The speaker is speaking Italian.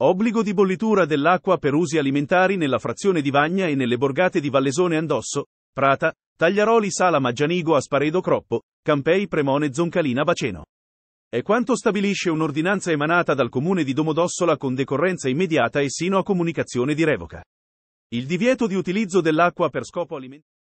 Obbligo di bollitura dell'acqua per usi alimentari nella frazione di Vagna e nelle borgate di Vallesone Andosso, Prata, Tagliaroli Sala Maggianigo Asparedo Croppo, Campei Premone Zoncalina Baceno. È quanto stabilisce un'ordinanza emanata dal comune di Domodossola con decorrenza immediata e sino a comunicazione di revoca. Il divieto di utilizzo dell'acqua per scopo alimentare